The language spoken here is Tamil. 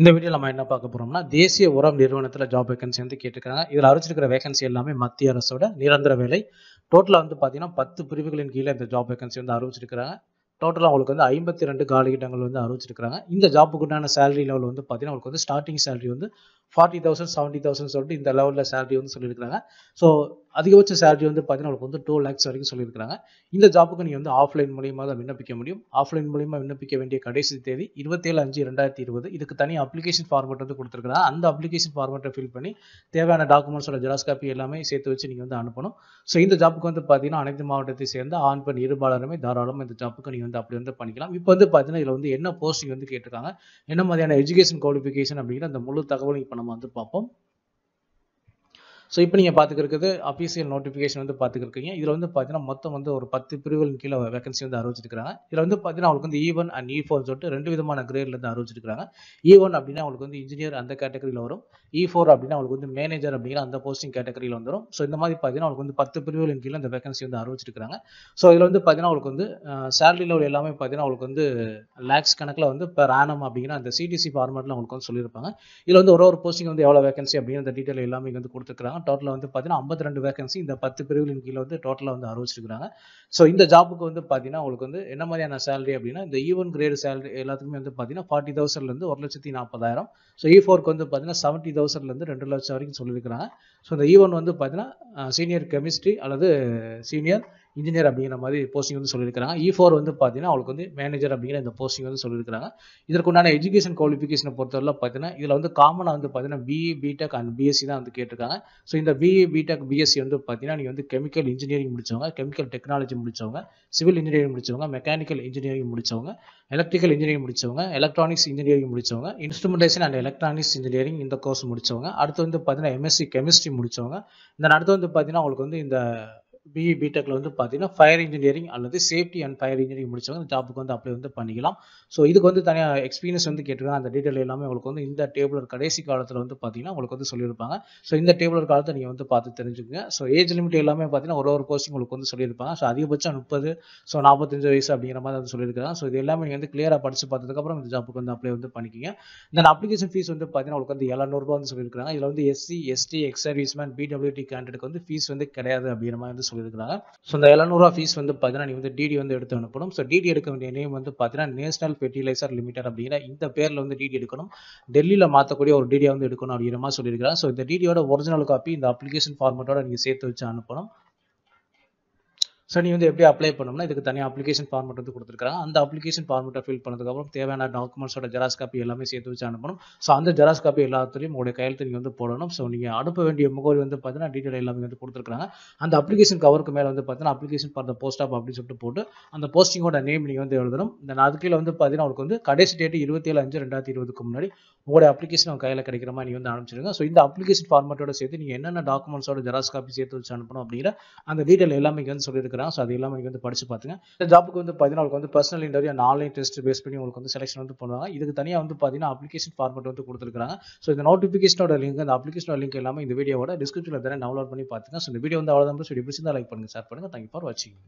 இந்த வீடியோ நம்ம என்ன பார்க்க போகிறோம்னா தேசிய உரம் நிறுவனத்தில் ஜாப் வேகன்சி வந்து கேட்டிருக்காங்க இதில் அரைச்சிருக்கிற வேகன்சி எல்லாமே மத்திய அரசோட நிரந்தர வேலை டோட்டலாக வந்து பார்த்தீங்கன்னா பத்து பிரிவுகளின் கீழே இந்த ஜாப் வேகன்சி வந்து அறிவிச்சிருக்கிறாங்க டோட்டலாக உங்களுக்கு வந்து ஐம்பத்தி ரெண்டு காலகட்டங்கள் வந்து அறிவிச்சிருக்கிறாங்க இந்த ஜாப்புக்கு உண்டான சேலரி லெவல் வந்து பார்த்தீங்கன்னா உங்களுக்கு வந்து ஸ்டார்டிங் சேலரி வந்து ஃபார்ட்டி தௌசண்ட் செவன்ட்டி தௌசண்ட் சொல்லிட்டு இந்த லெவலில் சேலரி வந்து சொல்லியிருக்காங்க ஸோ அதிகபட்ச சேலரி வந்து பார்த்தீங்கன்னா உங்களுக்கு வந்து டூ லேக்ஸ் வரைக்கும் சொல்லியிருக்காங்க இந்த ஜாப்புக்கு நீங்கள் வந்து ஆஃப்லைன் மூலியமாக தான் விண்ணப்பிக்க முடியும் ஆஃப்லைன் மூலியமாக விண்ணப்பிக்க வேண்டிய கடைசி தேதி இருபத்தேழு அஞ்சு ரெண்டாயிரத்தி இருபது இதுக்கு தனி அப்ளிகேஷன் ஃபார்மெட் வந்து கொடுத்துருக்காங்க அந்த அப்ளிகேஷன் ஃபார்மெட்டை ஃபில் பண்ணி தேவையான டாக்குமெண்ட்ஸோட ஜெராஸ் காப்பி எல்லாமே சேர்த்து வச்சு நீங்கள் வந்து அனுப்பணும் ஸோ இந்த ஜாப்புக்கு வந்து பார்த்தீங்கன்னா அனைத்து மாவட்டத்தை சேர்ந்த ஆண் பெண் இருபாலருமே தாராளமாக இந்த ஜாப்புக்கு நீங்கள் வந்து அப்படி வந்து பண்ணிக்கலாம் இப்போ வந்து பார்த்தீங்கன்னா இதில் வந்து என்ன போஸ்டிங் வந்து கேட்டிருக்காங்க என்ன மாதிரியான எஜுகேஷன் குவாலிஃபிகேஷன் அப்படிங்கிற அந்த முழு தகவலும் இப்போ நம்ம வந்து பார்ப்போம் ஸோ இப்போ நீங்கள் பார்த்துக்கிறது அஃபீஷியல் நோட்டிஃபிகேஷன் வந்து பார்த்துக்கிருக்கீங்க இதில் வந்து பார்த்தீங்கன்னா மொத்தம் வந்து ஒரு பத்து பிரிவுகளின் கீழே வேகன்சி வந்து அறிவிச்சிருக்காங்க இதில் வந்து பார்த்தீங்கன்னா அவங்களுக்கு வந்து ஈவன் அண்ட் இ ஃபோர் சொல்லிட்டு ரெண்டு விதமான கிரேட்லேருந்து அறிவிச்சிருக்காங்க இ e ஒன் அப்படின்னா அவங்களுக்கு வந்து இன்ஜினியர் அந்த கேட்டகரியில் வரும் இ e ஃபோர் அப்படின்னா அவங்களுக்கு வந்து மேனேஜர் அப்படிங்கிற அந்த போஸ்டிங் கேட்டகரியில் வந்துடும் ஸோ இந்த மாதிரி பார்த்தீங்கன்னா அவங்களுக்கு வந்து பத்து பிரிவுகளின் கீழே அந்த வேகன்சி வந்து அறிவிச்சிருக்காங்க ஸோ இதில் வந்து பார்த்தீங்கன்னா அவங்களுக்கு வந்து சேலரி லெவல் எல்லாமே பார்த்தீங்கன்னா அவங்களுக்கு வந்து லேக்ஸ் கணக்கில் வந்து பெர் ஆனம் அப்படிங்கிற அந்த சிடிசி ஃபார்மேட்டில் அவங்களுக்கு வந்து சொல்லியிருப்பாங்க இதில் வந்து ஒரு ஒரு போஸ்டிங் வந்து எவ்வளோ வேகன்சி அப்படிங்கிற அந்த டீட்டெயில் எல்லாமே வந்து கொடுத்துருக்காங்க வச்சுருக்காங்க டோட்டலாக வந்து பார்த்தீங்கன்னா ஐம்பத்தி ரெண்டு வேகன்சி இந்த பத்து பிரிவுகளின் கீழே வந்து டோட்டலாக வந்து அறிவிச்சிருக்கிறாங்க ஸோ இந்த ஜாப்புக்கு வந்து பார்த்தீங்கன்னா உங்களுக்கு வந்து என்ன மாதிரியான சேலரி அப்படின்னா இந்த ஈவன் கிரேடு சேலரி எல்லாத்துக்குமே வந்து பார்த்தீங்கன்னா ஃபார்ட்டி தௌசண்ட்லேருந்து ஒரு லட்சத்தி நாற்பதாயிரம் ஸோ ஈ ஃபோருக்கு வந்து பார்த்தீங்கன்னா செவன்ட்டி தௌசண்ட்லேருந்து ரெண்டு லட்சம் வரைக்கும் சொல்லியிருக்கிறாங்க ஸோ இந்த ஈவன் e வந்து பார்த்தீங்கன்னா சீனியர் கெமிஸ்ட்ரி அல்லது சீனியர் இன்ஜினியர் அப்படிங்கிற மாதிரி போஸ்டிங் வந்து சொல்லியிருக்காங்க இ e ஃபோர் வந்து பார்த்தீங்கன்னா அவளுக்கு வந்து மேனேஜர் அப்படிங்கிற இந்த போஸ்டிங் வந்து இதற்கு இதற்குண்டான எஜுகேஷன் குவாலிஃபிகேஷனை பொறுத்தவரை பார்த்தீங்கன்னா இதில் வந்து காமனாக வந்து பார்த்தீங்கன்னா பிஇ பிடெக் அண்ட் பிஎஸ்சி தான் வந்து கேட்டிருக்காங்க ஸோ இந்த பிஇ பிடெக் பிஎஸ்சி வந்து பார்த்தீங்கன்னா நீங்கள் வந்து கெமிக்கல் இன்ஜினியரிங் முடிச்சவங்க கெமிக்கல் டெக்னாலஜி முடிச்சவங்க சிவில் இன்ஜினியரிங் முடிச்சவங்க மெக்கானிக்கல் இன்ஜினியரிங் முடிச்சவங்க எலக்ட்ரிக்கல் இன்ஜினியரிங் முடிச்சவங்க எலக்ட்ரானிக்ஸ் இன்ஜினியரிங் முடிச்சவங்க இன்ஸ்ட்ருமெண்டேஷன் அண்ட் எலக்ட்ரானிக்ஸ் இன்ஜினியரிங் இந்த கோர்ஸ் முடிச்சவங்க அடுத்து வந்து பார்த்தீங்கன்னா எம்எஸ்சி கெமிஸ்ட்ரி முடிச்சவங்க இந்த அடுத்து வந்து பார்த்தீங்கன்னா அவங்களுக்கு வந்து இந்த பிஇ பிடெக்கில் வந்து பார்த்தீங்கன்னா ஃபயர் இன்ஜினியரிங் அல்லது சேஃப்டி அண்ட் ஃபயர் இன்ஜினியரிங் முடிச்சவங்க இந்த ஜாப்புக்கு வந்து அப்ளை வந்து பண்ணிக்கலாம் ஸோ இதுக்கு வந்து தனியாக எக்ஸ்பீரியன்ஸ் வந்து கேட்டுருக்காங்க அந்த டீட்டெயில் எல்லாமே உங்களுக்கு வந்து இந்த டேபிளர் கடைசி காலத்தில் வந்து பார்த்தீங்கன்னா உங்களுக்கு வந்து சொல்லியிருப்பாங்க ஸோ இந்த டேபிளர் காலத்தை நீங்கள் வந்து பார்த்து தெரிஞ்சுக்கங்க ஸோ ஏஜ் லிமிட் எல்லாமே பார்த்தீங்கன்னா ஒரு ஒரு போஸ்டிங் உங்களுக்கு வந்து சொல்லியிருப்பாங்க ஸோ அதிகபட்சம் முப்பது ஸோ நாற்பத்தஞ்சு வயசு அப்படிங்கிற மாதிரி வந்து சொல்லியிருக்காங்க ஸோ இது எல்லாமே நீங்கள் வந்து கிளியராக படித்து பார்த்ததுக்கப்புறம் இந்த ஜாப்புக்கு வந்து அப்ளை வந்து பண்ணிக்கிங்க தென் அப்ளிகேஷன் ஃபீஸ் வந்து பார்த்தீங்கன்னா உங்களுக்கு வந்து எழுநூறுபா வந்து சொல்லியிருக்காங்க இதில் வந்து SC ST ex service man PWD கேண்டிடேட்டுக்கு வந்து ஃபீஸ் வந்து கிடையாது அப்படிங்கிற மாதிரி வந்து சொல்லி சொல்லியிருக்கிறாங்க ஸோ இந்த எழுநூறுவா ஃபீஸ் வந்து பார்த்தீங்கன்னா நீ வந்து டிடி வந்து எடுத்து அனுப்பணும் ஸோ டிடி எடுக்க வேண்டிய நேம் வந்து பார்த்தீங்கன்னா நேஷனல் ஃபெர்டிலைசர் லிமிடெட் அப்படிங்கிற இந்த பேரில் வந்து டிடி எடுக்கணும் டெல்லியில் மாற்றக்கூடிய ஒரு டிடியை வந்து எடுக்கணும் அப்படிங்கிற மாதிரி சொல்லியிருக்கிறாங்க ஸோ இந்த டிடியோட ஒரிஜினல் காப்பி இந்த அப்ளிகேஷன் ஃபார்மேட்டோட நீங்கள் சேர்த்து வச்சு அனுப்பணும் ஸோ நீ வந்து எப்படி அப்ளை பண்ணணும்னா இதுக்கு தனியாக அப்ளிகேஷன் ஃபார்மெட் வந்து கொடுத்துருக்காங்க அந்த அப்ளிகேஷன் ஃபார்மெட்டை ஃபில் பண்ணதுக்கப்புறம் தேவையான டாக்குமெண்ட்ஸோட ஜெராஸ் காப்பி எல்லாமே சேர்த்து வச்சு அனுப்பணும் ஸோ அந்த ஜெராஸ் காப்பி எல்லாத்துலையும் உங்களுடைய கையெழுத்து நீங்கள் வந்து போடணும் ஸோ நீங்கள் அனுப்ப வேண்டிய முகவரி வந்து பார்த்தீங்கன்னா டீட்டெயில் எல்லாமே வந்து கொடுத்துருக்காங்க அந்த அப்ளிகேஷன் கவருக்கு மேலே வந்து பார்த்தீங்கன்னா application for the post of அப்படின்னு சொல்லிட்டு போட்டு அந்த போஸ்டிங்கோட நேம் நீங்கள் வந்து எழுதணும் இந்த அதுக்கீழே வந்து பார்த்தீங்கன்னா உங்களுக்கு வந்து கடைசி டேட்டு இருபத்தி ஏழு அஞ்சு ரெண்டாயிரத்தி இருபதுக்கு முன்னாடி உங்களுடைய அப்ளிகேஷன் அவங்க கையில் கிடைக்கிற மாதிரி நீங்கள் வந்து அனுப்பிச்சிருங்க ஸோ இந்த அப்ளிகேஷன் ஃபார்மெட்டோட சேர்த்து நீங்கள் என்னென்ன டாக்குமெண்ட்ஸோட ஜெராஸ் காப்பி சேர்த்து வச்சு அனுப்பணும் அப்படிங்கிற அந்த டீட்டெயில் எல்லாமே வந்து சொல்லியிருக்காங்க இருக்கிறான் ஸோ அது எல்லாமே நீங்கள் வந்து படித்து பார்த்துங்க இந்த ஜாப்புக்கு வந்து பார்த்தீங்கன்னா வந்து personal interview online test base பண்ணி உங்களுக்கு வந்து செலெக்ஷன் வந்து பண்ணுவாங்க இதுக்கு தனியாக வந்து பார்த்தீங்கன்னா அப்ளிகேஷன் ஃபார்மெட் வந்து கொடுத்துருக்காங்க ஸோ இந்த நோட்டிஃபிகேஷனோட லிங்க் அந்த அப்ளிகேஷனோட லிங்க் எல்லாமே இந்த வீடியோவோட டிஸ்கிரிப்ஷனில் தானே டவுன்லோட் பண்ணி பார்த்துங்க ஸோ இந்த வீடியோ வந்து அவ்வளோதான் ஸோ இப்படி பிடிச்சிருந்தா லைக் பண்ணுங்கள் ஷேர் பண்ணுங்கள் தேங்க்யூ ஃபார் வாட்சிங்